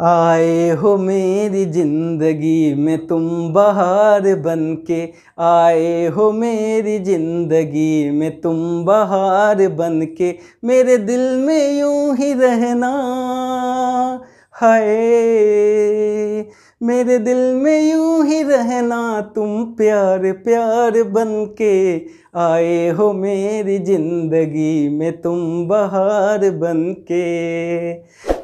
आए हो मेरी ज़िंदगी में तुम बहार बन के आए हो मेरी ज़िंदगी में तुम बहार बन के मेरे दिल में यूं ही रहना हाय मेरे दिल में यूं ही रहना तुम प्यार प्यार बन के आए हो मेरी ज़िंदगी में तुम बहार बन के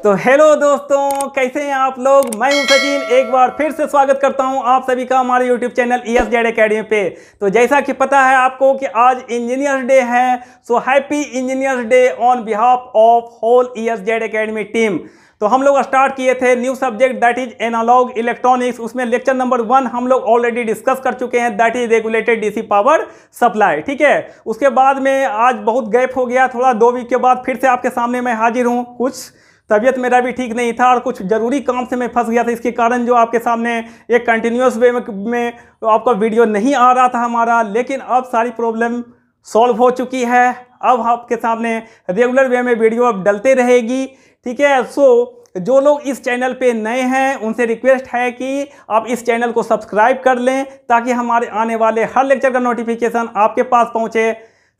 तो हेलो दोस्तों कैसे हैं आप लोग मैं हूं सचिन एक बार फिर से स्वागत करता हूं आप सभी का हमारे YouTube channel E S Z academy पे तो जैसा कि पता है आपको कि आज इंजीनियर्स डे है so happy engineers day on behalf of whole E S Z academy team तो हम लोग स्टार्ट किए थे new subject that is analogue electronics उसमें लेक्चर नंबर वन हम लोग ऑलरेडी डिस्कस कर चुके हैं that is regulated DC power supply ठीक है उसके बाद में आज बहुत गैप हो गया थोड़ा दो वीक के बाद फिर से आपके सामने मैं हाजिर हूँ कुछ तबीयत मेरा भी ठीक नहीं था और कुछ ज़रूरी काम से मैं फंस गया था इसके कारण जो आपके सामने एक कंटिन्यूस वे में, तो आपका वीडियो नहीं आ रहा था हमारा लेकिन अब सारी प्रॉब्लम सॉल्व हो चुकी है अब आपके सामने रेगुलर वे में वीडियो अब डलते रहेगी ठीक है सो जो लोग इस चैनल पे नए हैं उनसे रिक्वेस्ट है कि आप इस चैनल को सब्सक्राइब कर लें ताकि हमारे आने वाले हर लेक्चर का नोटिफिकेशन आपके पास पहुंचे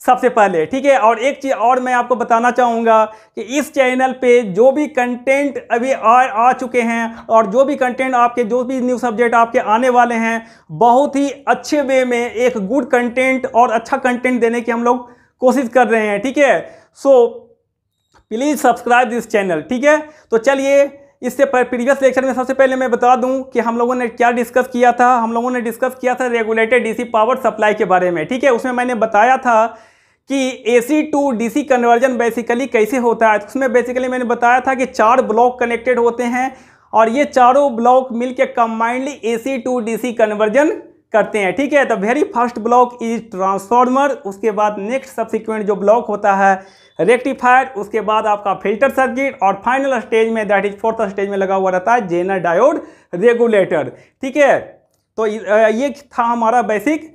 सबसे पहले ठीक है और एक चीज़ और मैं आपको बताना चाहूँगा कि इस चैनल पे जो भी कंटेंट अभी आ, आ चुके हैं और जो भी कंटेंट आपके जो भी न्यू सब्जेक्ट आपके आने वाले हैं बहुत ही अच्छे वे में एक गुड कंटेंट और अच्छा कंटेंट देने की हम लोग कोशिश कर रहे हैं ठीक है so please subscribe this channel ठीक है तो चलिए इससे प्रीवियस लेक्चर में सबसे पहले मैं बता दूं कि हम लोगों ने क्या डिस्कस किया था हम लोगों ने डिस्कस किया था रेगुलेटेड डीसी पावर सप्लाई के बारे में ठीक है उसमें मैंने बताया था कि AC to DC conversion basically कैसे होता है उसमें बेसिकली मैंने बताया था कि चार ब्लॉक कनेक्टेड होते हैं और ये चारों ब्लॉक मिलकर combinedly AC to D conversion करते हैं ठीक है the very first block is transformer उसके बाद नेक्स्ट सब्सिक्वेंट जो ब्लॉक होता है रेक्टिफायर उसके बाद आपका फिल्टर सर्किट और फाइनल स्टेज में दैट इज फोर्थ स्टेज में लगा हुआ रहता है जेनर डायोड रेगुलेटर ठीक है तो ये था हमारा बेसिक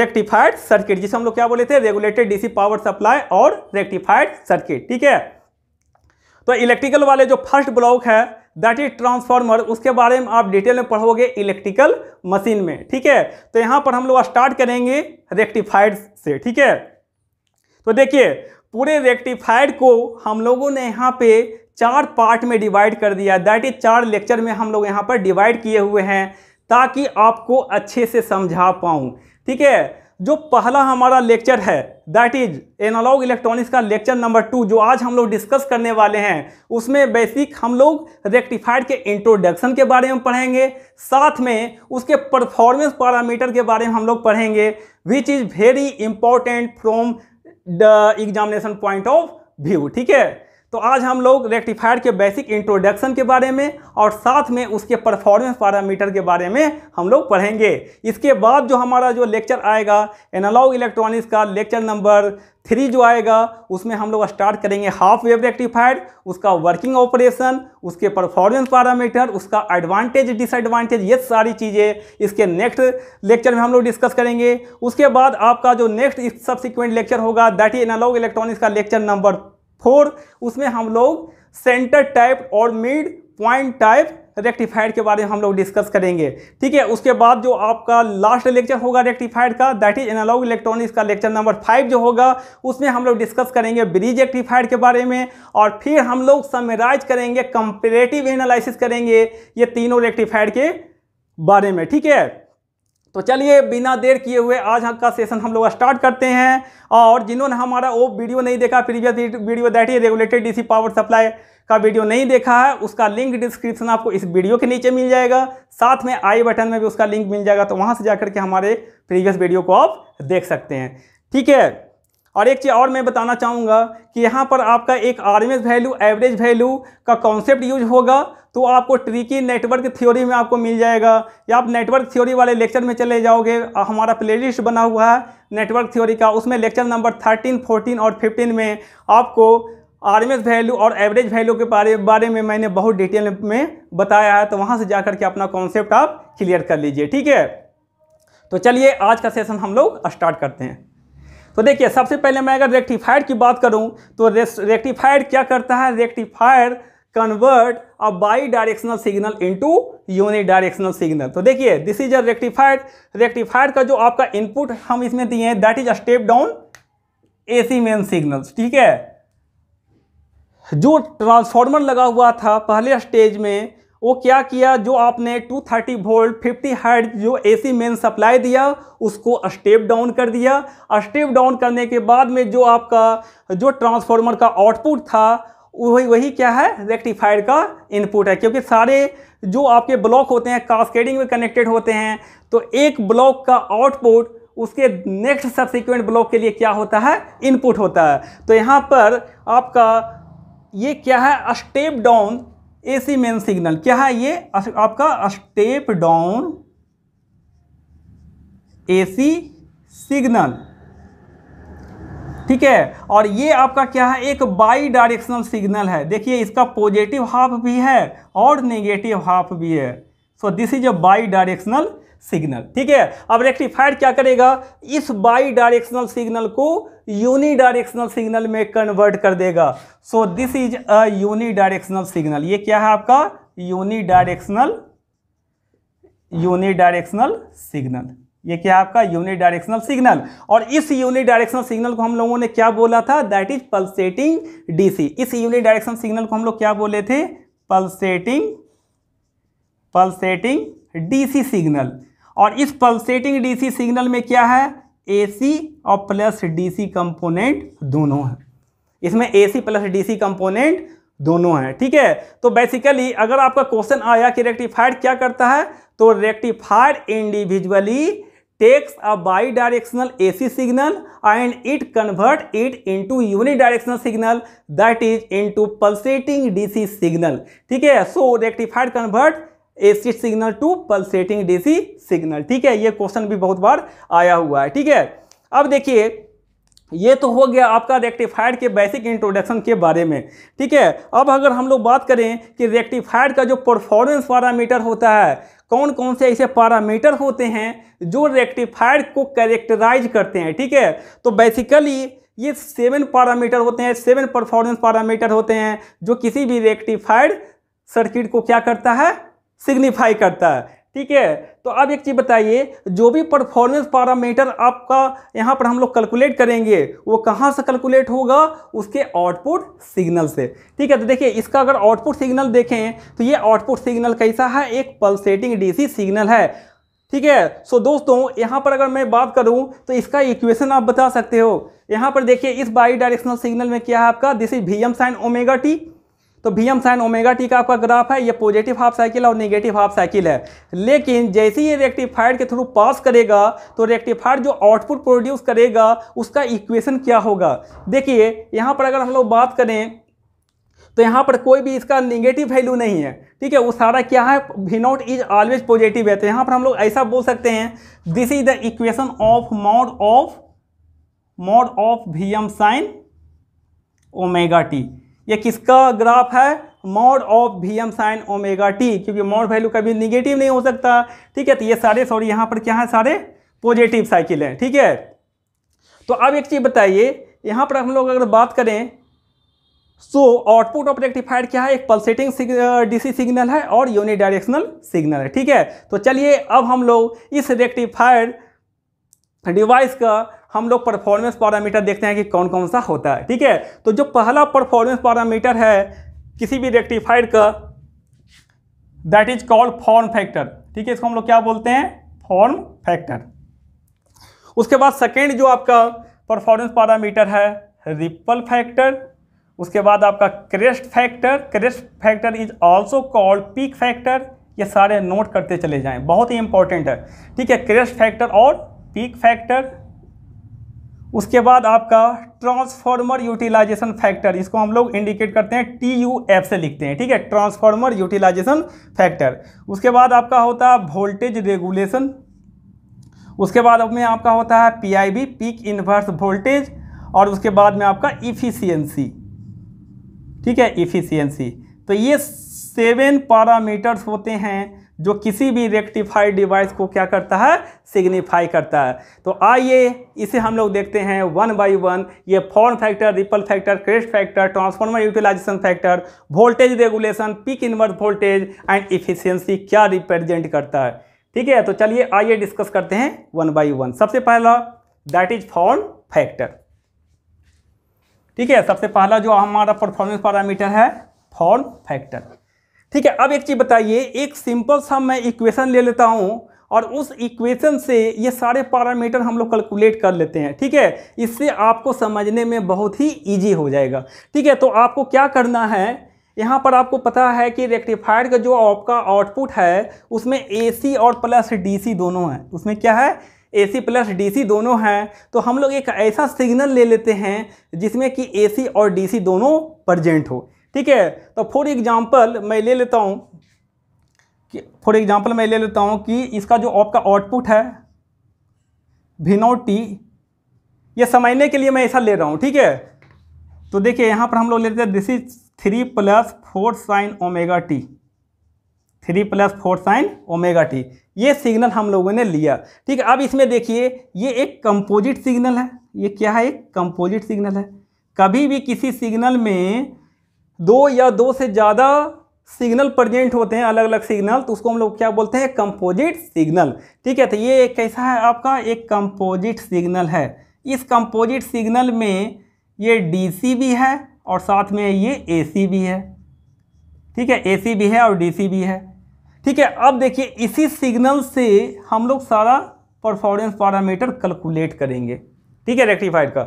रेक्टिफाइड सर्किट जिसे हम लोग क्या बोले थे रेगुलेटेड डीसी पावर सप्लाई और रेक्टिफाइड सर्किट ठीक है तो इलेक्ट्रिकल वाले जो फर्स्ट ब्लॉक है दैट इज ट्रांसफार्मर उसके बारे में आप डिटेल में पढ़ोगे इलेक्ट्रिकल मशीन में ठीक है तो यहाँ पर हम लोग स्टार्ट करेंगे रेक्टिफाइड से ठीक है तो देखिए पूरे रेक्टिफाइड को हम लोगों ने यहाँ पे चार पार्ट में डिवाइड कर दिया दैट इज चार लेक्चर में हम लोग यहाँ पर डिवाइड किए हुए हैं ताकि आपको अच्छे से समझा पाऊँ ठीक है जो पहला हमारा लेक्चर है दैट इज एनालॉग इलेक्ट्रॉनिक्स का लेक्चर नंबर टू जो आज हम लोग डिस्कस करने वाले हैं उसमें बेसिक हम लोग रेक्टिफाइड के इंट्रोडक्शन के बारे में पढ़ेंगे साथ में उसके परफॉर्मेंस पैरामीटर के बारे में हम लोग पढ़ेंगे which is very important from the examination point of view ठीक है तो आज हम लोग रेक्टिफायर के बेसिक इंट्रोडक्शन के बारे में और साथ में उसके परफॉर्मेंस पैरामीटर के बारे में हम लोग पढ़ेंगे इसके बाद जो हमारा जो लेक्चर आएगा एनालॉग इलेक्ट्रॉनिक्स का लेक्चर नंबर थ्री जो आएगा उसमें हम लोग स्टार्ट करेंगे हाफ वेव रेक्टिफायर उसका वर्किंग ऑपरेशन उसके परफॉर्मेंस पैरामीटर उसका एडवांटेज डिसएडवांटेज ये सारी चीज़ें इसके नेक्स्ट लेक्चर में हम लोग डिस्कस करेंगे उसके बाद आपका जो नेक्स्ट सबसिक्वेंट लेक्चर होगा दैट इज एनालॉग इलेक्ट्रॉनिक्स का लेक्चर नंबर फोर उसमें हम लोग सेंटर टाइप और मिड पॉइंट टाइप रेक्टिफाइड के बारे में हम लोग डिस्कस करेंगे ठीक है उसके बाद जो आपका लास्ट लेक्चर होगा रेक्टिफाइड का दैट इज एनालॉग इलेक्ट्रॉनिक्स का लेक्चर नंबर फाइव जो होगा उसमें हम लोग डिस्कस करेंगे ब्रिज रेक्टिफाइड के बारे में और फिर हम लोग समराइज करेंगे कंपेरेटिव एनालिसिस करेंगे ये तीनों रेक्टिफाइड के बारे में ठीक है तो चलिए बिना देर किए हुए आज हम का सेशन हम लोग स्टार्ट करते हैं और जिन्होंने हमारा वो वीडियो नहीं देखा previous video that is regulated DC power supply का वीडियो नहीं देखा है उसका लिंक डिस्क्रिप्शन आपको इस वीडियो के नीचे मिल जाएगा साथ में आई बटन में भी उसका लिंक मिल जाएगा तो वहाँ से जा के हमारे प्रीवियस वीडियो को आप देख सकते हैं ठीक है और एक चीज़ और मैं बताना चाहूँगा कि यहाँ पर आपका एक आर वैल्यू एवरेज वैल्यू का कॉन्सेप्ट यूज होगा तो आपको ट्रिकी नेटवर्क थ्योरी में आपको मिल जाएगा या आप नेटवर्क थ्योरी वाले लेक्चर में चले जाओगे हमारा प्लेलिस्ट बना हुआ है नेटवर्क थ्योरी का उसमें लेक्चर नंबर थर्टीन फोर्टीन और फिफ्टीन में आपको आर वैल्यू और एवरेज वैल्यू के बारे बारे में मैंने बहुत डिटेल में बताया है तो वहाँ से जा के अपना कॉन्सेप्ट आप क्लियर कर लीजिए ठीक है तो चलिए आज का सेशन हम लोग स्टार्ट करते हैं तो देखिए सबसे पहले मैं अगर रेक्टिफायर की बात करूं तो रेक्टिफायर क्या करता है rectifier convert a bidirectional signal into unidirectional signal तो देखिए this is a rectifier rectifier का जो आपका इनपुट हम इसमें दिए हैं that is a step down AC main signal ठीक है जो ट्रांसफॉर्मर लगा हुआ था पहले स्टेज में वो क्या किया जो आपने 230 वोल्ट 50 हर्ट जो एसी मेन सप्लाई दिया उसको स्टेप डाउन कर दिया स्टेप डाउन करने के बाद में जो आपका जो ट्रांसफार्मर का आउटपुट था वही वही क्या है रेक्टिफायर का इनपुट है क्योंकि सारे जो आपके ब्लॉक होते हैं कास्केडिंग में कनेक्टेड होते हैं तो एक ब्लॉक का आउटपुट उसके नेक्स्ट सबसिक्वेंट ब्लॉक के लिए क्या होता है इनपुट होता है तो यहाँ पर आपका ये क्या है step down A C main signal क्या है ये आपका step down A C signal ठीक है और ये आपका क्या है एक बाई डायरेक्शनल सिग्नल है देखिए इसका पॉजिटिव हाफ भी है और नेगेटिव हाफ भी है so this is a bidirectional signal ठीक है अब रेक्टिफायर क्या करेगा इस बाई डायरेक्शनल सिग्नल को यूनी डायरेक्शनल सिग्नल में कन्वर्ट कर देगा so this is a unidirectional signal ये क्या है आपका unidirectional unidirectional signal ये क्या आपका यूनि डायरेक्शनल सिग्नल और इस यूनि डायरेक्शनल सिग्नल को हम लोगों ने क्या बोला था दैट इज पल्सेटिंग डीसी इस यूनि डायरेक्शनल सिग्नल को हम लोग क्या बोले थे पल्सेटिंग पल्सेटिंग डीसी सिग्नल और इस पल्सेटिंग डीसी सिग्नल में क्या है एसी और प्लस डीसी कंपोनेंट दोनों है इसमें एसी प्लस डीसी कंपोनेंट दोनों है ठीक है तो बेसिकली अगर आपका क्वेश्चन आया कि रेक्टिफाइड क्या करता है तो rectifier individually takes a bidirectional A C signal and it convert it into unidirectional signal that is into pulsating DC signal ठीक है so rectified convert AC signal to pulsating DC signal ठीक है ये question भी बहुत बार आया हुआ है ठीक है अब देखिए ये तो हो गया आपका रेक्टिफाइड के बेसिक इंट्रोडक्शन के बारे में ठीक है अब अगर हम लोग बात करें कि रेक्टिफाइड का जो परफॉर्मेंस पैरामीटर होता है कौन कौन से ऐसे पैरामीटर होते हैं जो रेक्टिफाइड को कैरेक्टराइज करते हैं ठीक है तो बेसिकली ये सेवन पैरामीटर होते हैं सेवन परफॉर्मेंस पैरामीटर होते हैं जो किसी भी रेक्टिफाइड सर्किट को क्या करता है सिग्निफाई करता है ठीक है तो अब एक चीज़ बताइए जो भी परफॉर्मेंस पैरामीटर आपका यहाँ पर हम लोग कैलकुलेट करेंगे वो कहाँ से कैलकुलेट होगा उसके आउटपुट सिग्नल से ठीक है तो देखिए इसका अगर आउटपुट सिग्नल देखें तो ये आउटपुट सिग्नल कैसा है एक पल्सेटिंग डीसी सिग्नल है ठीक है सो दोस्तों यहाँ पर अगर मैं बात करूँ तो इसका इक्वेशन आप बता सकते हो यहाँ पर देखिए इस बाई डायरेक्शनल सिग्नल में क्या है आपका this is V M sine omega T तो भी एम साइन ओमेगा टी का आपका ग्राफ है ये पॉजिटिव हाफ साइकिल और नेगेटिव हाफ साइकिल है लेकिन जैसे ये रेक्टिफाइड के थ्रू पास करेगा तो रेक्टिफाइड जो आउटपुट प्रोड्यूस करेगा उसका इक्वेशन क्या होगा देखिए यहाँ पर अगर हम लोग बात करें तो यहाँ पर कोई भी इसका निगेटिव वैल्यू नहीं है ठीक है वो सारा क्या है V naught is always positive है तो यहाँ पर हम लोग ऐसा बोल सकते हैं this is the equation of mod of mod of V M sine omega T ये किसका ग्राफ है mod of V M sine omega T क्योंकि मॉड वैल्यू कभी निगेटिव नहीं हो सकता ठीक है तो ये सारे सॉरी यहाँ पर क्या है सारे पॉजिटिव साइकिल हैं ठीक है तो अब एक चीज़ बताइए यहाँ पर हम लोग अगर बात करें सो आउटपुट ऑफ रेक्टिफायर क्या है एक पल्सेटिंग डीसी सिग्नल है और यूनि डायरेक्शनल सिग्नल है ठीक है तो चलिए अब हम लोग इस रेक्टिफायर डिवाइस का हम लोग परफॉर्मेंस पैरामीटर देखते हैं कि कौन कौन सा होता है ठीक है तो जो पहला परफॉर्मेंस पैरामीटर है किसी भी रेक्टिफाइड का that is called form factor ठीक है इसको हम लोग क्या बोलते हैं फॉर्म फैक्टर उसके बाद सेकेंड जो आपका परफॉर्मेंस पैरामीटर है रिपल फैक्टर उसके बाद आपका crest factor crest factor is also called peak factor ये सारे नोट करते चले जाएं बहुत ही इंपॉर्टेंट है ठीक है क्रेस्ट फैक्टर और पीक फैक्टर उसके बाद आपका ट्रांसफार्मर यूटिलाइजेशन फैक्टर इसको हम लोग इंडिकेट करते हैं टी यू एफ से लिखते हैं ठीक है ट्रांसफार्मर यूटिलाइजेशन फैक्टर उसके बाद आपका होता है वोल्टेज रेगुलेशन उसके बाद में आपका होता है P I V peak inverse voltage और उसके बाद में आपका इफिशियंसी ठीक है इफिशियंसी तो ये सेवन पैरामीटर्स होते हैं जो किसी भी रेक्टिफाइड डिवाइस को क्या करता है सिग्निफाई करता है तो आइए इसे हम लोग देखते हैं वन बाय वन ये form factor ripple factor crest factor transformer utilisation factor voltage regulation peak inverse voltage and efficiency क्या रिप्रेजेंट करता है ठीक है तो चलिए आइए डिस्कस करते हैं वन बाई वन सबसे पहला दैट इज फॉर्म फैक्टर ठीक है सबसे पहला जो हमारा परफॉर्मेंस पैरामीटर है फॉर्म फैक्टर ठीक है अब एक चीज़ बताइए एक सिंपल सा मैं इक्वेशन ले लेता हूँ और उस इक्वेशन से ये सारे पैरामीटर हम लोग कैलकुलेट कर लेते हैं ठीक है इससे आपको समझने में बहुत ही इजी हो जाएगा ठीक है तो आपको क्या करना है यहाँ पर आपको पता है कि रेक्टिफायर का जो आपका आउटपुट है उसमें ए और प्लस डी दोनों हैं उसमें क्या है ए सी प्लस डी सी दोनों हैं तो हम लोग एक ऐसा सिग्नल ले लेते हैं जिसमें कि ए सी और डी सी दोनों प्रजेंट हो ठीक है तो फॉर एग्जाम्पल मैं ले लेता हूँ कि फॉर एग्जाम्पल मैं ले लेता हूँ कि इसका जो आपका आउटपुट है भिनोटी ये समझने के लिए मैं ऐसा ले रहा हूँ ठीक है तो देखिए यहाँ पर हम लोग लेते हैं this is three plus four sine omega T three plus four sine omega T ये सिग्नल हम लोगों ने लिया ठीक है अब इसमें देखिए ये एक कंपोजिट सिग्नल है ये क्या है एक कंपोजिट सिग्नल है कभी भी किसी सिग्नल में दो या दो से ज़्यादा सिग्नल प्रजेंट होते हैं अलग अलग सिग्नल तो उसको हम लोग क्या बोलते हैं कंपोजिट सिग्नल ठीक है तो ये एक कैसा है आपका एक कंपोजिट सिग्नल है इस कंपोजिट सिग्नल में ये डीसी भी है और साथ में ये एसी भी है ठीक है एसी भी है और डीसी भी है ठीक है अब देखिए इसी सिग्नल से हम लोग सारा परफॉर्मेंस पैरामीटर कैलकुलेट करेंगे ठीक है रेक्टिफाइड का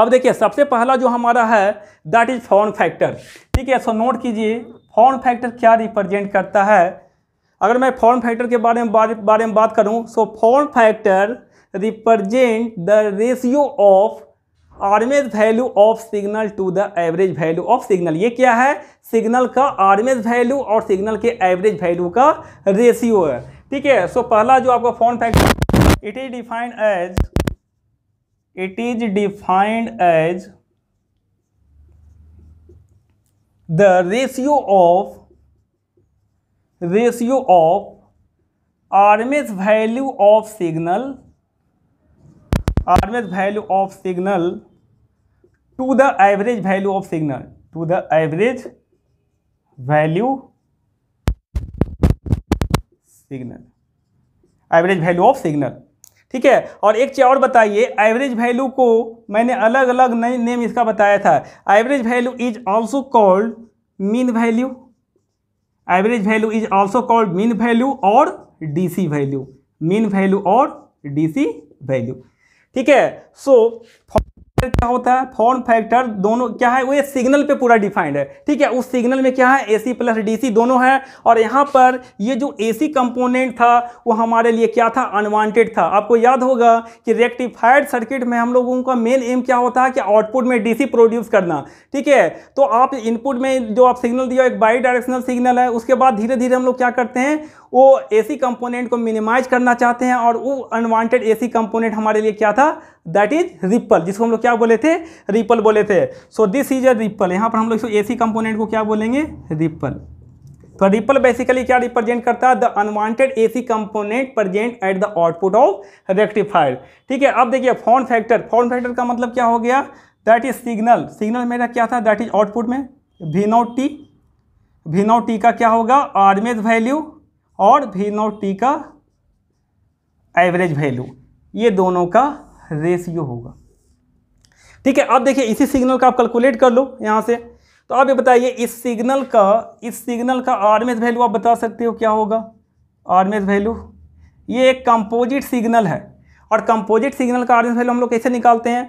अब देखिए सबसे पहला जो हमारा है दैट इज फॉर्न फैक्टर ठीक है सो नोट कीजिए फॉर्न फैक्टर क्या रिप्रेजेंट करता है अगर मैं फॉर्न फैक्टर के बारे में बारे में बात करूं so form factor represent the ratio of RMS value of signal to the average value of signal ये क्या है सिग्नल का आरमेज वैल्यू और सिग्नल के एवरेज वैल्यू का रेशियो है ठीक है सो पहला जो आपका form factor it is defined as it is defined as the ratio of ratio of RMS value of signal RMS value of signal to the average value of signal to the average value signal average value of signal ठीक है और एक चीज़ और बताइए average value को मैंने अलग अलग नए नेम इसका बताया था average value is also called mean value average value is also called mean value और डीसी वैल्यू मीन वैल्यू और डीसी वैल्यू ठीक है सो so, फैक्टर क्या होता है फॉर्म फैक्टर दोनों क्या है वो ये सिग्नल पे पूरा डिफाइंड है ठीक है उस सिग्नल में क्या है एसी प्लस डीसी दोनों है और यहाँ पर ये जो एसी कंपोनेंट था वो हमारे लिए क्या था अनवांटेड था आपको याद होगा कि रेक्टिफाइड सर्किट में हम लोगों का मेन एम क्या होता है कि आउटपुट में डीसी प्रोड्यूस करना ठीक है तो आप इनपुट में जो आप सिग्नल दिया एक बाई डायरेक्शनल सिग्नल है उसके बाद धीरे धीरे हम लोग क्या करते हैं वो एसी कंपोनेंट को मिनिमाइज करना चाहते हैं और वो अनवांटेड एसी कंपोनेंट हमारे लिए क्या था दैट इज रिपल जिसको हम लोग क्या बोले थे रिपल बोले थे so this is a ripple यहाँ पर हम लोग ए एसी कंपोनेंट को क्या बोलेंगे रिपल तो रिपल बेसिकली क्या रिप्रेजेंट करता है the unwanted AC component present at the output of rectifier ठीक है अब देखिए फॉर्न फैक्टर फॉर्न फैक्टर का मतलब क्या हो गया दैट इज सिग्नल सिग्नल मेरा क्या था दैट इज आउटपुट में V naught T V naught T का क्या होगा आर्मेज वैल्यू और वी नॉट टी का एवरेज वैल्यू ये दोनों का रेशियो होगा ठीक है अब देखिए इसी सिग्नल का आप कैलकुलेट कर लो यहाँ से तो आप ये बताइए इस सिग्नल का इस सिग्नल का आरएमएस वैल्यू आप बता सकते हो क्या होगा आरएमएस वैल्यू ये एक कंपोजिट सिग्नल है और कंपोजिट सिग्नल का एस वैल्यू हम लोग कैसे निकालते हैं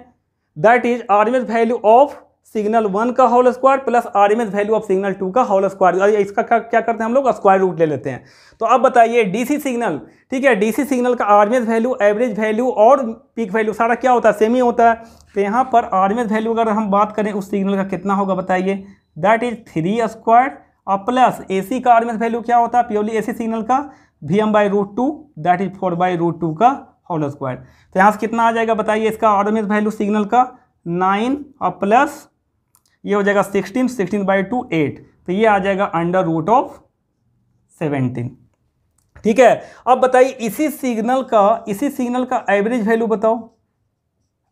that is RMS value of signal one का whole square plus R M S value of signal two का होल स्क्वायर इसका क्या करते हैं हम लोग स्क्वायर रूट ले लेते हैं तो अब बताइए डीसी सिग्नल ठीक है डीसी सिग्नल का R M S value average value और पीक वैल्यू सारा क्या होता है सेम ही होता है तो यहाँ पर आर एम एस वैल्यू अगर हम बात करें उस सिग्नल का कितना होगा बताइए दैट इज थ्री स्क्वायर और प्लस ए सी का आर एम एस वैल्यू क्या होता है प्योरली ए सी सिग्नल का V M by root two that is four by root two का होल स्क्वायर तो यहाँ से कितना आ जाएगा बताइए इसका R M S value signal का नाइन और प्लस ये हो जाएगा sixteen sixteen by two eight तो ये आ जाएगा अंडर रूट ऑफ सेवेंटीन ठीक है अब बताइए इसी सिग्नल का इसी सिग्नल का एवरेज वैल्यू बताओ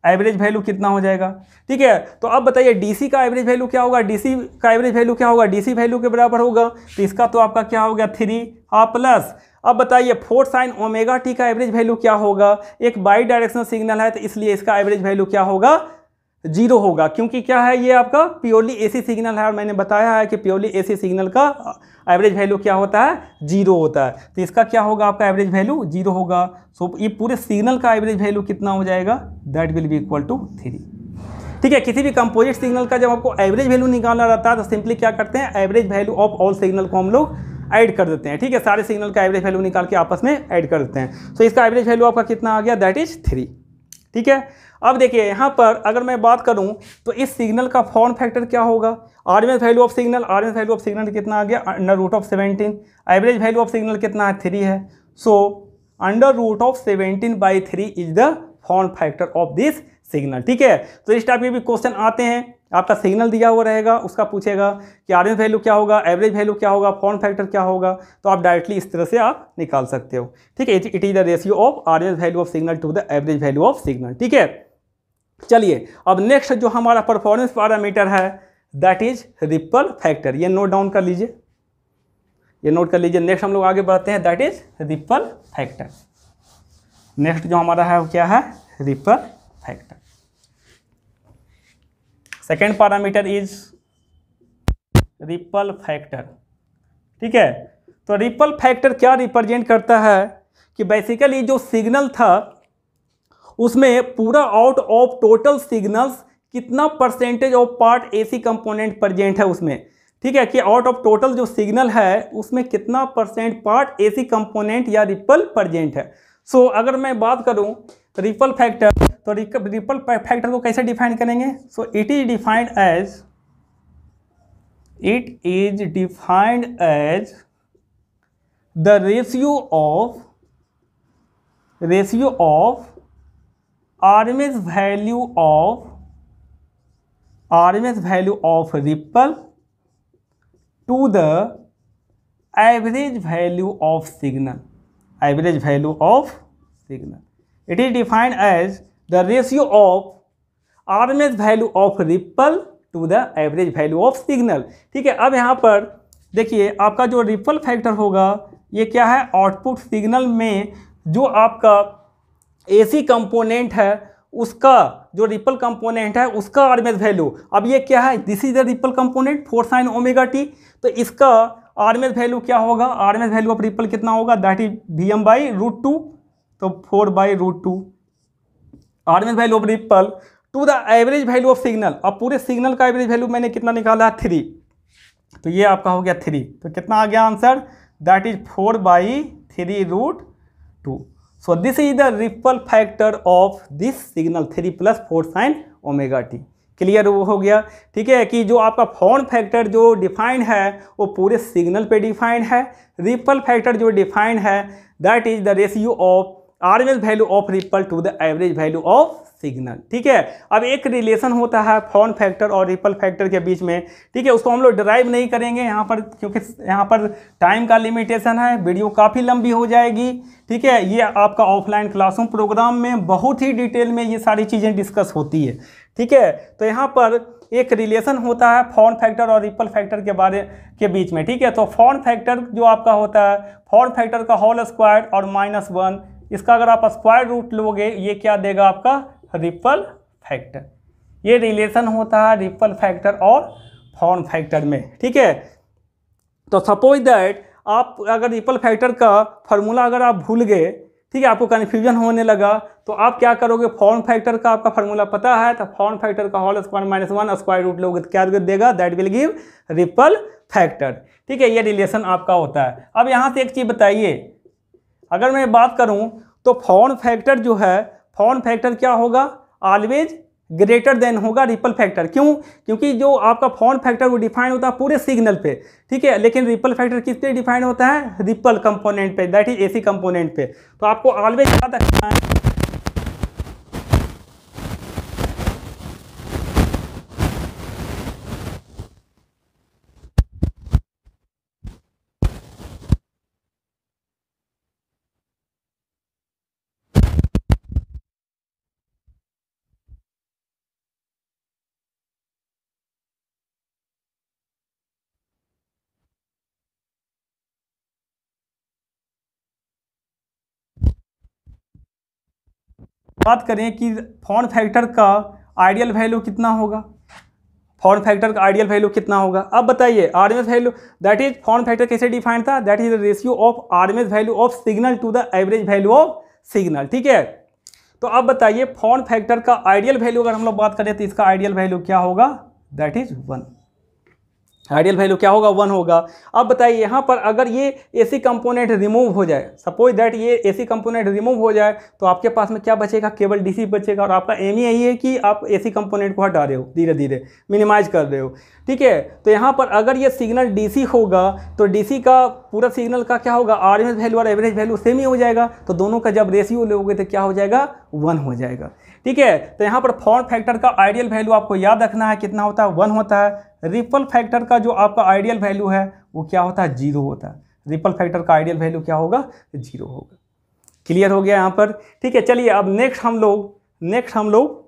एवरेज वैल्यू कितना हो जाएगा ठीक है तो अब बताइए डीसी का एवरेज वैल्यू क्या होगा डीसी का एवरेज वैल्यू क्या होगा डीसी वैल्यू के बराबर होगा तो इसका तो आपका क्या हो गया थ्री हाँ प्लस अब बताइए फोर साइन ओमेगा टी का एवरेज वैल्यू क्या होगा एक बाई डायरेक्शनल सिग्नल है तो इसलिए इसका एवरेज वैल्यू क्या होगा जीरो होगा क्योंकि क्या है ये आपका प्योरली एसी सिग्नल है और मैंने बताया है कि प्योरली एसी सिग्नल का एवरेज वैल्यू क्या होता है जीरो होता है तो इसका क्या होगा आपका एवरेज वैल्यू जीरो होगा सो so, ये पूरे सिग्नल का एवरेज वैल्यू कितना हो जाएगा that will be equal to three ठीक है किसी भी कंपोजिट सिग्नल का जब आपको एवरेज वैल्यू निकालना रहता है तो सिंपली क्या करते हैं average value of all signal को हम लोग ऐड कर देते हैं ठीक है सारे सिग्नल का एवरेज वैल्यू निकाल के आपस में ऐड कर देते हैं सो so, इसका एवरेज वैल्यू आपका कितना आ गया दैट इज थ्री ठीक है अब देखिए यहाँ पर अगर मैं बात करूँ तो इस सिग्नल का फॉर्म फैक्टर क्या होगा RMS value of signal RMS value of signal कितना आ गया under root of seventeen average value of signal कितना है थ्री है so under root of seventeen by three is the form factor of this signal ठीक है तो इस टाइप के भी क्वेश्चन आते हैं आपका सिग्नल दिया हुआ रहेगा उसका पूछेगा कि आर वैल्यू क्या होगा एवरेज वैल्यू क्या होगा फॉर्म फैक्टर क्या होगा तो आप डायरेक्टली इस तरह से आप निकाल सकते हो ठीक है it is the ratio of R value of signal to the average value of signal ठीक है चलिए अब नेक्स्ट जो हमारा परफॉर्मेंस पैरामीटर है दैट इज रिपल फैक्टर ये नोट डाउन कर लीजिए ये नोट कर लीजिए नेक्स्ट हम लोग आगे बढ़ते हैं that is ripple factor next जो हमारा है वो क्या है ripple factor second parameter is ripple factor ठीक है तो रिपल फैक्टर क्या रिप्रेजेंट करता है कि बेसिकली जो सिग्नल था उसमें पूरा आउट ऑफ टोटल सिग्नल्स कितना percentage of part AC component present है उसमें ठीक है कि आउट ऑफ टोटल जो सिग्नल है उसमें कितना परसेंट पार्ट एसी कंपोनेंट या रिपल प्रजेंट है सो so, अगर मैं बात करूं रिपल फैक्टर तो रिपल फैक्टर को कैसे डिफाइन करेंगे so it is defined as it is defined as the ratio of ratio of R M S value of R M S value of ripple to the average value of signal average value of signal it is defined as the ratio of R M S value of ripple to the average value of signal ठीक है अब यहाँ पर देखिए आपका जो ripple factor होगा ये क्या है आउटपुट सिग्नल में जो आपका एसी कंपोनेंट है उसका जो रिपल कंपोनेंट है उसका आरएमएस वैल्यू अब ये क्या है this is the ripple component four sine omega T तो इसका आरएमएस वैल्यू क्या होगा आरमेस वैल्यू ऑफ रिपल कितना होगा that is V M by root two तो four by root two RMS value of ripple to the average value of signal अब पूरे signal का एवरेज वैल्यू मैंने कितना निकाला है थ्री तो ये आपका हो गया थ्री तो कितना आ गया answer that is four by three root two so this is the ripple factor of this signal three plus four sine omega T clear हो गया ठीक है कि जो आपका फोन फैक्टर जो डिफाइंड है वो पूरे सिग्नल पे डिफाइंड है रिपल फैक्टर जो डिफाइंड है that is the ratio of RMS value of ripple to the average value of signal ठीक है अब एक रिलेशन होता है फॉर्न फैक्टर और रिपल फैक्टर के बीच में ठीक है उसको हम लोग ड्राइव नहीं करेंगे यहाँ पर क्योंकि यहाँ पर टाइम का लिमिटेशन है वीडियो काफ़ी लंबी हो जाएगी ठीक है ये आपका ऑफलाइन क्लासरूम प्रोग्राम में बहुत ही डिटेल में ये सारी चीज़ें डिस्कस होती है ठीक है तो यहाँ पर एक रिलेशन होता है फॉर्न फैक्टर और रिपल फैक्टर के बारे के बीच में ठीक है तो फॉर्न फैक्टर जो आपका होता है फॉर्न फैक्टर का होल स्क्वायर और माइनस वन इसका अगर आप स्क्वायर रूट लोगे ये क्या देगा आपका रिपल फैक्टर ये रिलेशन होता है रिपल फैक्टर और फॉर्म फैक्टर में ठीक है तो सपोज दैट आप अगर रिपल फैक्टर का फार्मूला अगर आप भूल गए ठीक है आपको कन्फ्यूजन होने लगा तो आप क्या करोगे फॉर्न फैक्टर का आपका फार्मूला पता है तो फॉर्न फैक्टर का whole square minus one square root लोग क्या देगा that will give ripple factor ठीक है ये रिलेशन आपका होता है अब यहाँ से एक चीज़ बताइए अगर मैं बात करूँ तो फॉर्न फैक्टर जो है फॉर्म फैक्टर क्या होगा ऑलवेज ग्रेटर देन होगा रिपल फैक्टर क्यों क्योंकि जो आपका फॉर्म फैक्टर वो डिफाइंड होता है पूरे सिग्नल पे ठीक है लेकिन रिपल फैक्टर किस पे डिफाइंड होता है रिपल कंपोनेंट पे दैट इज एसी कंपोनेंट पे तो आपको ऑलवेज याद रखना है बात करें कि फॉर्म फैक्टर का आइडियल वैल्यू कितना होगा फॉर्म फैक्टर का आइडियल वैल्यू कितना होगा अब बताइए R M S value that is form factor कैसे डिफाइंड था that is the ratio of R M S value of signal to the average value of signal ठीक है तो अब बताइए फॉर्म फैक्टर का आइडियल वैल्यू अगर हम लोग बात करें तो इसका आइडियल वैल्यू क्या होगा that is one ideal value क्या होगा वन होगा अब बताइए यहाँ पर अगर ये एसी कंपोनेंट रिमूव हो जाए सपोज दैट ये एसी कंपोनेंट रिमूव हो जाए तो आपके पास में क्या बचेगा केवल डीसी बचेगा और आपका एम ही यही है कि आप एसी कंपोनेंट को हटा रहे हो धीरे धीरे मिनिमाइज कर रहे हो ठीक है तो यहाँ पर अगर ये सिग्नल सी होगा तो सी का पूरा सिग्नल का क्या होगा आर वैल्यू और एवरेज वैल्यू सेम ही हो जाएगा तो दोनों का जब रेशियो लोगे तो क्या हो जाएगा वन हो जाएगा ठीक है तो यहाँ पर फॉर्म फैक्टर का आइडियल वैल्यू आपको याद रखना है कितना होता है वन होता है रिपल फैक्टर का जो आपका आइडियल वैल्यू है वो क्या होता है जीरो होता है रिपल फैक्टर का आइडियल वैल्यू क्या होगा जीरो होगा क्लियर हो गया यहाँ पर ठीक है चलिए अब नेक्स्ट हम लोग नेक्स्ट हम लोग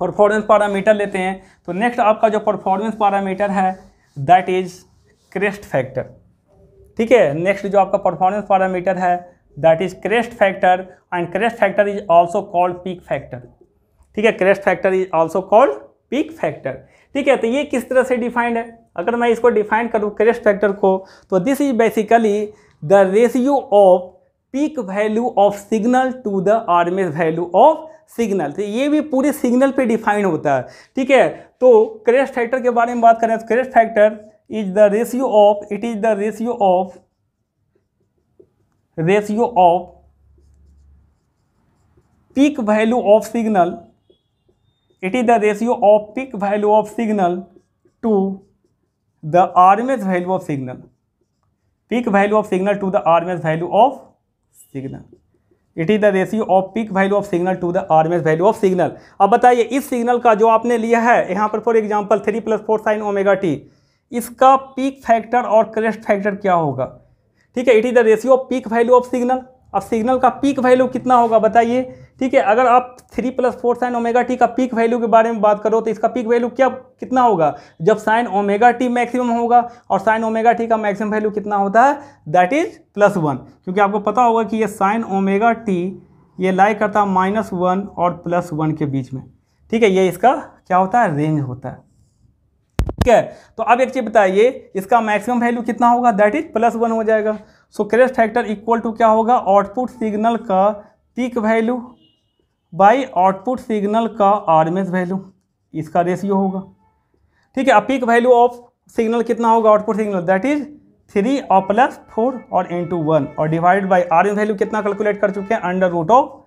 परफॉर्मेंस पैरामीटर लेते हैं तो नेक्स्ट आपका जो परफॉर्मेंस पैरामीटर है दैट इज क्रेस्ट फैक्टर ठीक है नेक्स्ट जो आपका परफॉर्मेंस पैरामीटर है that is crest factor and crest factor is also called peak factor ठीक है crest factor is also called peak factor ठीक है तो ये किस तरह से डिफाइंड है अगर मैं इसको डिफाइन करूँ क्रेस्ट फैक्टर को तो this is basically the ratio of peak value of signal to the RMS value of signal तो ये भी पूरे सिग्नल पे डिफाइन होता है ठीक है तो क्रेस्ट फैक्टर के बारे में बात करें तो crest factor is the ratio of it is the ratio of ratio of peak value of signal it is the ratio of peak value of signal to the RMS value of signal peak value of signal to the RMS value of signal it is the ratio of peak value of signal to the S value of signal अब बताइए इस signal का जो आपने लिया है यहाँ पर for example three plus four sine omega T इसका पीक फैक्टर और क्रेस्ट फैक्टर क्या होगा ठीक है it is the ratio of peak value of signal अब सिग्नल का पीक वैल्यू कितना होगा बताइए ठीक है अगर आप three plus four sine omega T का पीक वैल्यू के बारे में बात करो तो इसका पीक वैल्यू क्या कितना होगा जब साइन ओमेगा टी मैक्सिमम होगा और साइन ओमेगा टी का मैक्सिमम वैल्यू कितना होता है दैट इज प्लस वन क्योंकि आपको पता होगा कि ये साइन ओमेगा टी ये लाइक करता है माइनस वन और प्लस वन के बीच में ठीक है ये इसका क्या होता है रेंज होता है ठीक है तो अब एक चीज़ बताइए इसका मैक्सिमम वैल्यू कितना होगा दैट इज प्लस वन हो जाएगा so crest factor equal to क्या होगा आउटपुट सिग्नल का पीक वैल्यू बाई आउटपुट सिग्नल का आरएमएस वैल्यू इसका रेशियो होगा ठीक है अपीक वैल्यू ऑफ सिग्नल कितना होगा output signal that is three और प्लस फोर और इंटू वन और divide by R M value कितना कैलकुलेट कर चुके हैं अंडर रूट ऑफ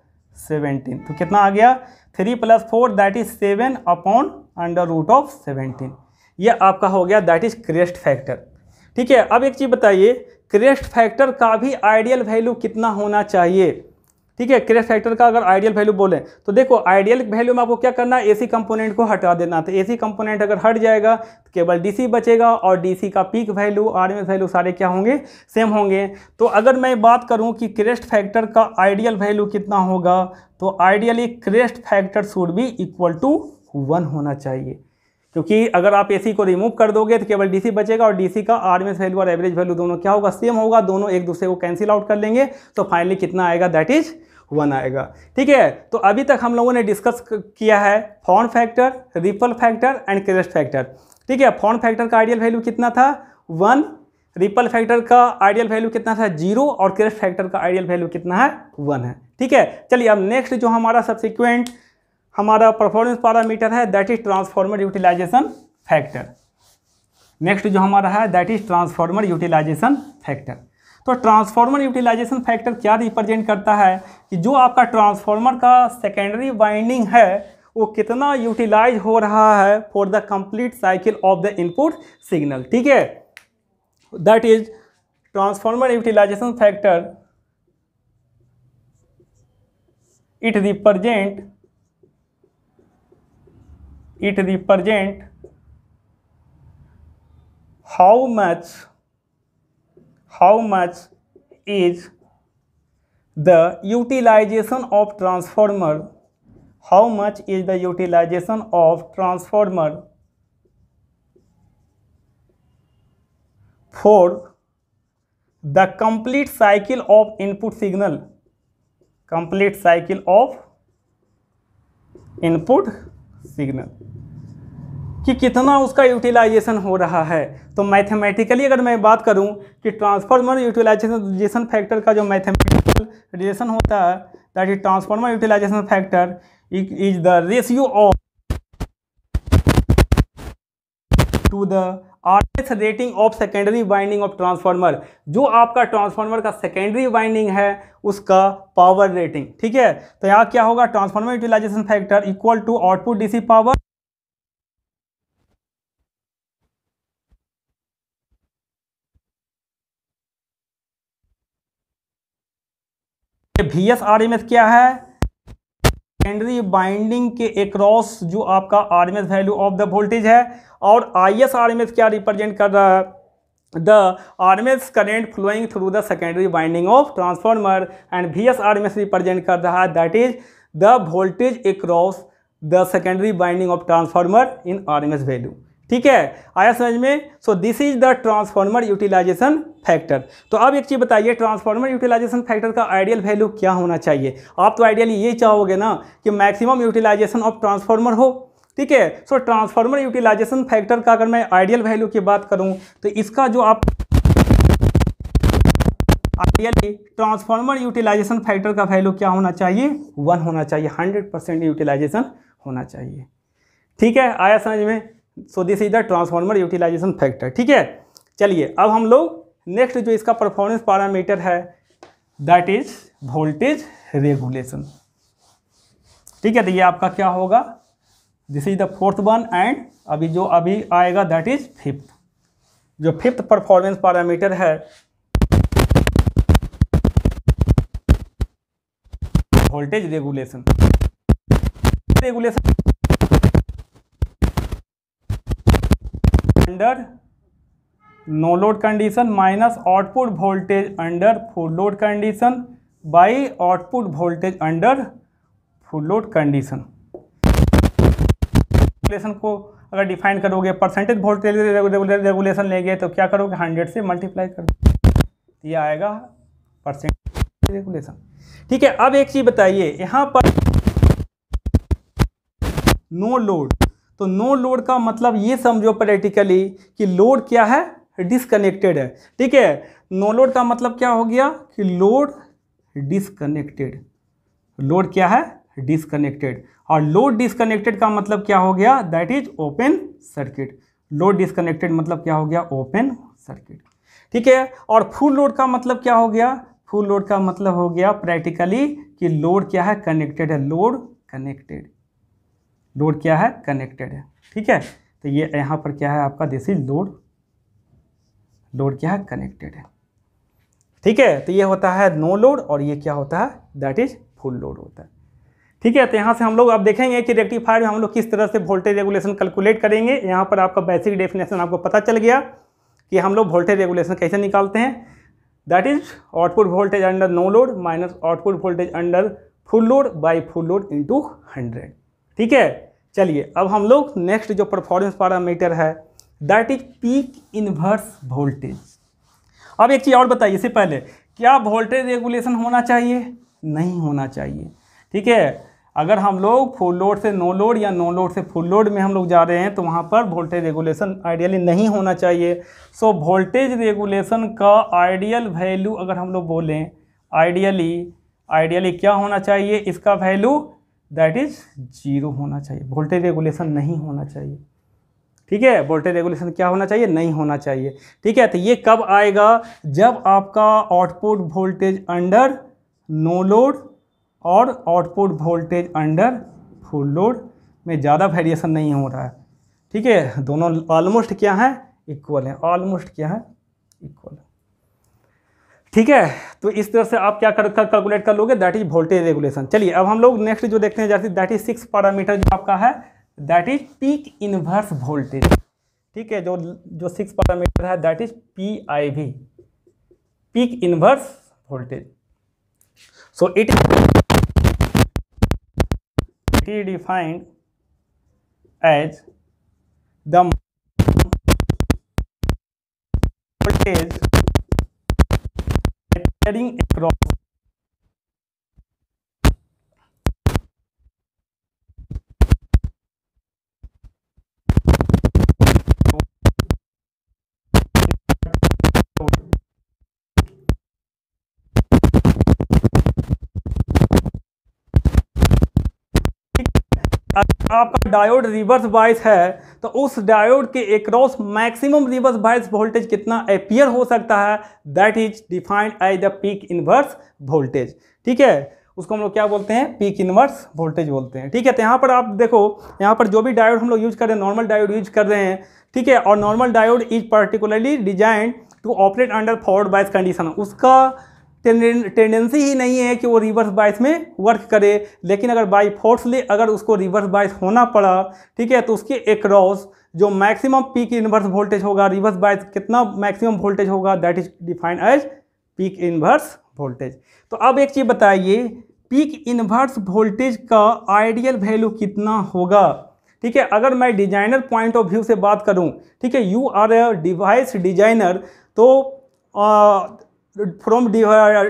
सेवेंटीन तो कितना आ गया three plus four that is seven upon under root of seventeen ये आपका हो गया दैट इज क्रेस्ट फैक्टर ठीक है अब एक चीज़ बताइए क्रेस्ट फैक्टर का भी आइडियल वैल्यू कितना होना चाहिए ठीक है क्रेश फैक्टर का अगर आइडियल वैल्यू बोलें तो देखो आइडियल वैल्यू में आपको क्या करना है एसी कंपोनेंट को हटा देना तो एसी कंपोनेंट अगर हट जाएगा तो केवल डीसी बचेगा और डीसी का peak value R M value सारे क्या होंगे सेम होंगे तो अगर मैं बात करूं कि क्रेस्ट फैक्टर का आइडियल वैल्यू कितना होगा तो आइडियली क्रेस्ट फैक्टर शुड भी इक्वल टू वन होना चाहिए क्योंकि अगर आप एसी को रिमूव कर दोगे तो केवल डीसी बचेगा और डीसी का आरएमएस वैल्यू और एवरेज वैल्यू दोनों क्या होगा सेम होगा दोनों एक दूसरे को कैंसिल आउट कर लेंगे तो फाइनली कितना आएगा दैट इज वन आएगा ठीक है तो अभी तक हम लोगों ने डिस्कस किया है form factor ripple factor and crest factor ठीक है फॉर्न फैक्टर का आइडियल वैल्यू कितना था वन रिपल फैक्टर का आइडियल वैल्यू कितना था जीरो और क्रेस्ट फैक्टर का आइडियल वैल्यू कितना है वन है ठीक है चलिए अब नेक्स्ट जो हमारा सब्सिक्वेंट हमारा परफॉर्मेंस पैरामीटर है that is transformer utilization factor next जो हमारा है that is transformer utilization factor तो ट्रांसफॉर्मर यूटिलाइजेशन फैक्टर क्या रिप्रेजेंट करता है कि जो आपका ट्रांसफॉर्मर का सेकेंडरी वाइंडिंग है वो कितना यूटिलाइज हो रहा है for the complete cycle of the input signal ठीक है that is transformer utilization factor it represent it represent how much how much is the utilization of transformer how much is the utilization of transformer for the complete cycle of input signal complete cycle of input signal कि कितना उसका utilisation हो रहा है तो mathematically अगर मैं बात करूं कि ट्रांसफार्मर यूटिलाइजेशन फैक्टर का जो मैथमेटिकल रिलेशन होता है that is transformer utilisation factor is the ratio of to the RS rating of secondary winding of transformer जो आपका ट्रांसफार्मर का सेकेंडरी वाइंडिंग है उसका पावर रेटिंग ठीक है तो यहाँ क्या होगा transformer utilisation factor equal to output DC power V S R M S क्या है सेकेंडरी बाइंडिंग के एक जो आपका RMS value of the voltage है और I S R M S क्या रिप्रेजेंट कर रहा है the S current flowing through the secondary winding of transformer and V S represent कर रहा है दैट इज द वोल्टेज एक the secondary winding of transformer in are M S value ठीक है आया समझ में so this is the transformer utilisation factor तो अब एक चीज़ बताइए ट्रांसफार्मर यूटिलाइजेशन फैक्टर का आइडियल वैल्यू क्या होना चाहिए आप तो आइडियली ये चाहोगे ना कि मैक्सिमम यूटिलाइजेशन ऑफ ट्रांसफार्मर हो ठीक है सो ट्रांसफार्मर यूटिलाइजेशन फैक्टर का अगर मैं आइडियल वैल्यू की बात करूँ तो इसका जो आप आइडियली ट्रांसफार्मर यूटिलाइजेशन फैक्टर का वैल्यू क्या होना चाहिए वन होना चाहिए हंड्रेड परसेंट यूटिलाइजेशन होना चाहिए ठीक है आया समझ में so this is the transformer utilisation factor ठीक है चलिए अब हम लोग नेक्स्ट जो इसका परफॉर्मेंस पैरामीटर है दैट इज वोल्टेज रेगुलेशन ठीक है तो ये आपका क्या होगा this is the fourth one and अभी जो अभी आएगा दैट इज फिफ्थ जो फिफ्थ परफॉर्मेंस पैरामीटर है voltage regulation regulation under no load condition minus output voltage under full load condition by output voltage under full load condition regulation को अगर define करोगे percentage voltage regulation लेंगे तो क्या करोगे hundred से मल्टीप्लाई कर ये आएगा परसेंटेज रेगुलेशन ठीक है अब एक चीज़ बताइए यहाँ पर नो लोड तो नो लोड का मतलब ये समझो प्रैक्टिकली कि लोड क्या है डिसकनेक्टेड है ठीक है नो लोड का मतलब क्या हो गया कि लोड डिसकनेक्टेड लोड क्या है डिसकनेक्टेड और लोड डिसकनेक्टेड का मतलब क्या हो गया that is open circuit load disconnected मतलब क्या हो गया ओपन सर्किट ठीक है और फुल लोड का मतलब क्या हो गया फुल लोड का मतलब हो गया प्रैक्टिकली कि लोड क्या है कनेक्टेड है लोड कनेक्टेड लोड क्या है कनेक्टेड है ठीक है तो ये यहाँ पर क्या है आपका देसी लोड लोड क्या है कनेक्टेड है ठीक है तो ये होता है नो लोड और ये क्या होता है दैट इज फुल लोड होता है ठीक है तो यहाँ से हम लोग आप देखेंगे कि रेक्टिफायर में हम लोग किस तरह से वोल्टेज रेगुलेशन कैलकुलेट करेंगे यहाँ पर आपका बेसिक डेफिनेशन आपको पता चल गया कि हम लोग वोल्टेज रेगुलेशन कैसे निकालते हैं that is output voltage under no load minus output voltage under full load by full load into hundred ठीक है चलिए अब हम लोग नेक्स्ट जो परफॉर्मेंस पैरामीटर है that is peak inverse voltage अब एक चीज़ और बताइए इससे पहले क्या वोल्टेज रेगुलेशन होना चाहिए नहीं होना चाहिए ठीक है अगर हम लोग फुल लोड से नो लोड या नो लोड से फुल लोड में हम लोग जा रहे हैं तो वहाँ पर वोल्टेज रेगुलेशन आइडियली नहीं होना चाहिए सो वोल्टेज रेगुलेशन का आइडियल वैल्यू अगर हम लोग बोलें आइडियली आइडियली क्या होना चाहिए इसका वैल्यू दैट इज़ जीरो होना चाहिए वोल्टेज रेगुलेशन नहीं होना चाहिए ठीक है वोल्टेज रेगुलेशन क्या होना चाहिए नहीं होना चाहिए ठीक है तो ये कब आएगा जब आपका output voltage under no load और output voltage under full load में ज़्यादा वेरिएशन नहीं हो रहा है ठीक है दोनों ऑलमोस्ट क्या है इक्वल है ऑलमोस्ट क्या है इक्वल ठीक है तो इस तरह से आप क्या कर कैलकुलेट कर, लोगे दैट इज वोल्टेज रेगुलेशन चलिए अब हम लोग नेक्स्ट जो देखते हैं जैसे दैट इज सिक्स पैरामीटर जो आपका है that is peak inverse voltage ठीक है जो जो सिक्स पैरामीटर है that is P I V peak inverse voltage so it is it is defined as the voltage getting across आपका डायोड रिवर्स बाइस है तो उस डायोड के across maximum reverse bias voltage कितना अपियर हो सकता है that is defined as the peak inverse voltage ठीक है उसको हम लोग क्या बोलते हैं पीक इनवर्स वोल्टेज बोलते हैं ठीक है तो यहाँ पर आप देखो यहाँ पर जो भी डायोड हम लोग यूज कर रहे हैं नॉर्मल डायोड यूज कर रहे हैं ठीक है और normal diode is particularly design to operate under forward bias condition उसका टेंडेंसी ही नहीं है कि वो रिवर्स बाइस में वर्क करे लेकिन अगर बाई फोर्सली अगर उसको रिवर्स बाइस होना पड़ा ठीक है तो उसके एक्रॉस जो मैक्सिमम पीक इन्वर्स वोल्टेज होगा रिवर्स बाइस कितना मैक्सिमम वोल्टेज होगा that is defined as peak inverse voltage तो अब एक चीज़ बताइए पीक इन्वर्स वोल्टेज का आइडियल वैल्यू कितना होगा ठीक है अगर मैं डिजाइनर पॉइंट ऑफ व्यू से बात करूँ ठीक है you are a device designer तो from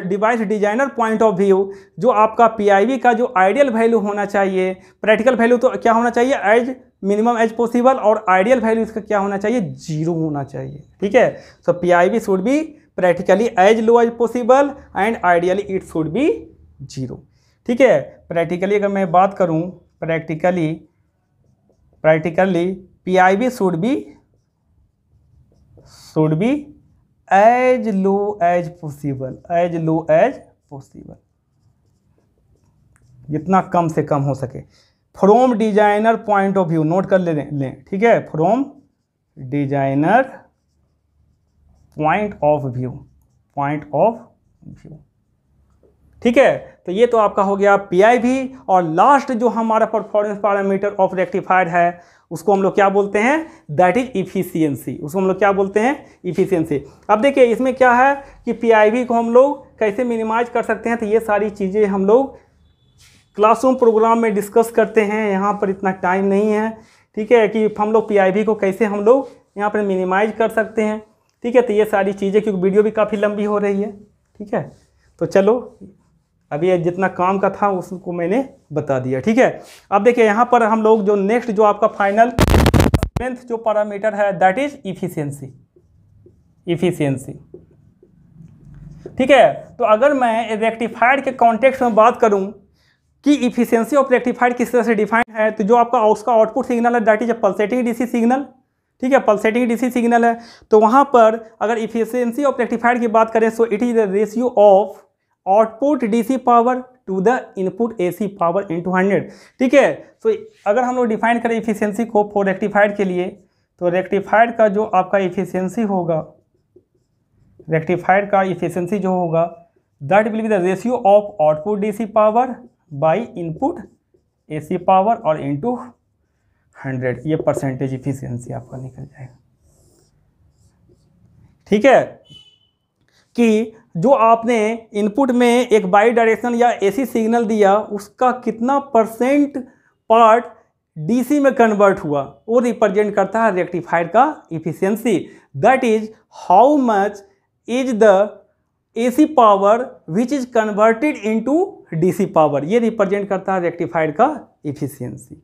device designer point of view जो आपका पीआईवी का जो आइडियल वैल्यू होना चाहिए प्रैक्टिकल वैल्यू तो क्या होना चाहिए एज मिनिमम एज पॉसिबल और आइडियल वैल्यू इसका क्या होना चाहिए जीरो होना चाहिए ठीक है so P I V should be practically as low as possible and ideally it should be zero ठीक है प्रैक्टिकली अगर मैं बात करूँ practically practically P I V should be should be as low as possible as low as possible जितना कम से कम हो सके from designer point of view note कर ले लें ठीक है from designer point of view point of view ठीक है तो ये तो आपका हो गया पीआईवी और लास्ट जो हमारा परफॉर्मेंस पैरामीटर ऑफ रेक्टिफायर है उसको हम लोग क्या बोलते हैं दैट इज इफिशियंसी उसको हम लोग क्या बोलते हैं इफिशियंसी अब देखिए इसमें क्या है कि पीआईवी को हम लोग कैसे मिनिमाइज कर सकते हैं तो ये सारी चीज़ें हम लोग क्लासरूम प्रोग्राम में डिस्कस करते हैं यहाँ पर इतना टाइम नहीं है ठीक है कि हम लोग पी को कैसे हम लोग यहाँ पर मिनिमाइज कर सकते हैं ठीक है तो ये सारी चीज़ें क्योंकि वीडियो भी काफ़ी लंबी हो रही है ठीक है तो चलो अभी जितना काम का था उसको मैंने बता दिया ठीक है अब देखिए यहाँ पर हम लोग जो नेक्स्ट जो आपका फाइनल स्ट्रेंथ जो पैरामीटर है दैट इज इफिशियंसी इफिशियंसी ठीक है तो अगर मैं रेक्टिफाइड के कॉन्टेक्स्ट में बात करूँ कि इफिशियंसी ऑफ रेक्टिफाइड किस तरह से डिफाइंड है तो जो आपका उसका आउटपुट सिग्नल है that is a pulsating DC signal ठीक है पल्सेटिंग डीसी सिग्नल है तो वहाँ पर अगर इफिशियंसी ऑफ रेक्टिफाइड की बात करें so it is the ratio of output DC power to the input AC power to hundred ठीक है तो अगर हम लोग डिफाइन करें इफिशियंसी को फोर रेक्टिफाइड के लिए तो रेक्टिफाइड का जो आपका इफिशियंसी होगा रेक्टिफाइड का इफिशियंसी जो होगा that will be the ratio of output DC power by input AC power और इनटू हंड्रेड ये परसेंटेज इफिशियंसी आपका निकल जाएगा ठीक है कि जो आपने इनपुट में एक बाई डायरेक्शनल या एसी सिग्नल दिया उसका कितना परसेंट पार्ट डीसी में कन्वर्ट हुआ वो रिप्रेजेंट करता है रेक्टिफायर का efficiency that is how much is the AC power which is converted into DC power ये रिप्रेजेंट करता है रेक्टिफायर का इफिशियंसी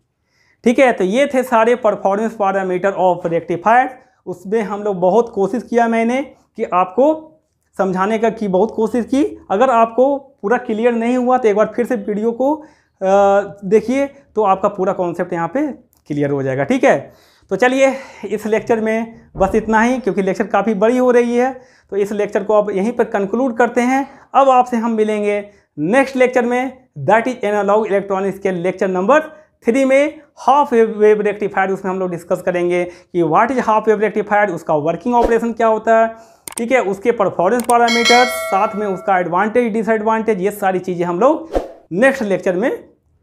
ठीक है तो ये थे सारे परफॉर्मेंस पारामीटर ऑफ रेक्टिफायर उसमें हम लोग बहुत कोशिश किया मैंने कि आपको समझाने का की बहुत कोशिश की अगर आपको पूरा क्लियर नहीं हुआ तो एक बार फिर से वीडियो को देखिए तो आपका पूरा कॉन्सेप्ट यहाँ पे क्लियर हो जाएगा ठीक है तो चलिए इस लेक्चर में बस इतना ही क्योंकि लेक्चर काफ़ी बड़ी हो रही है तो इस लेक्चर को आप यहीं पर कंक्लूड करते हैं अब आपसे हम मिलेंगे नेक्स्ट लेक्चर में दैट इज एनालॉग इलेक्ट्रॉनिक्स के लेक्चर नंबर थ्री में हाफ वेव रेक्टिफायर उसमें हम लोग डिस्कस करेंगे कि what is half wave rectifier उसका वर्किंग ऑपरेशन क्या होता है ठीक है उसके परफॉर्मेंस पैरामीटर साथ में उसका एडवांटेज डिसएडवांटेज ये सारी चीज़ें हम लोग नेक्स्ट लेक्चर में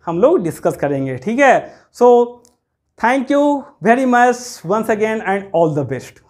हम लोग डिस्कस करेंगे ठीक है so thank you very much once again and all the best